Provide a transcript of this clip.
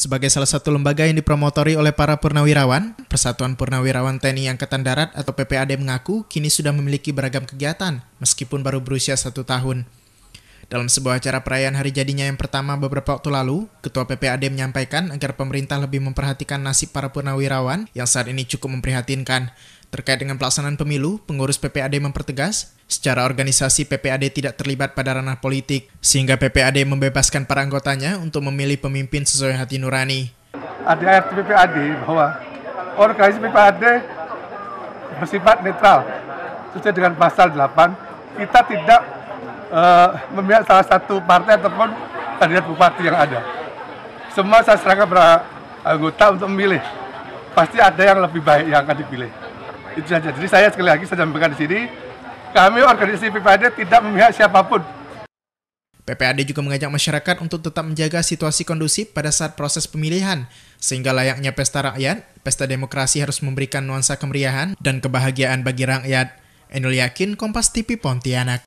Sebagai salah satu lembaga yang dipromotori oleh para purnawirawan, Persatuan Purnawirawan TNI Angkatan Darat atau PPAD mengaku kini sudah memiliki beragam kegiatan, meskipun baru berusia satu tahun. Dalam sebuah acara perayaan hari jadinya yang pertama beberapa waktu lalu, Ketua PPAD menyampaikan agar pemerintah lebih memperhatikan nasib para purnawirawan yang saat ini cukup memprihatinkan. Terkait dengan pelaksanaan pemilu, pengurus PPAD mempertegas, secara organisasi PPAD tidak terlibat pada ranah politik, sehingga PPAD membebaskan para anggotanya untuk memilih pemimpin sesuai hati nurani. Ada RT PPAD bahwa organisasi PPAD bersifat netral, sesuai dengan pasal 8 kita tidak uh, memihak salah satu partai ataupun kandidat bupati yang ada. Semua saya serahkan para anggota untuk memilih. Pasti ada yang lebih baik yang akan dipilih. Itu saja. Jadi saya sekali lagi saya sampaikan di sini, kami organisasi PPAD tidak memihak siapapun. PPAD juga mengajak masyarakat untuk tetap menjaga situasi kondusif pada saat proses pemilihan, sehingga layaknya pesta rakyat, pesta demokrasi harus memberikan nuansa kemeriahan dan kebahagiaan bagi rakyat. Endul Yakin, Kompas TV Pontianak.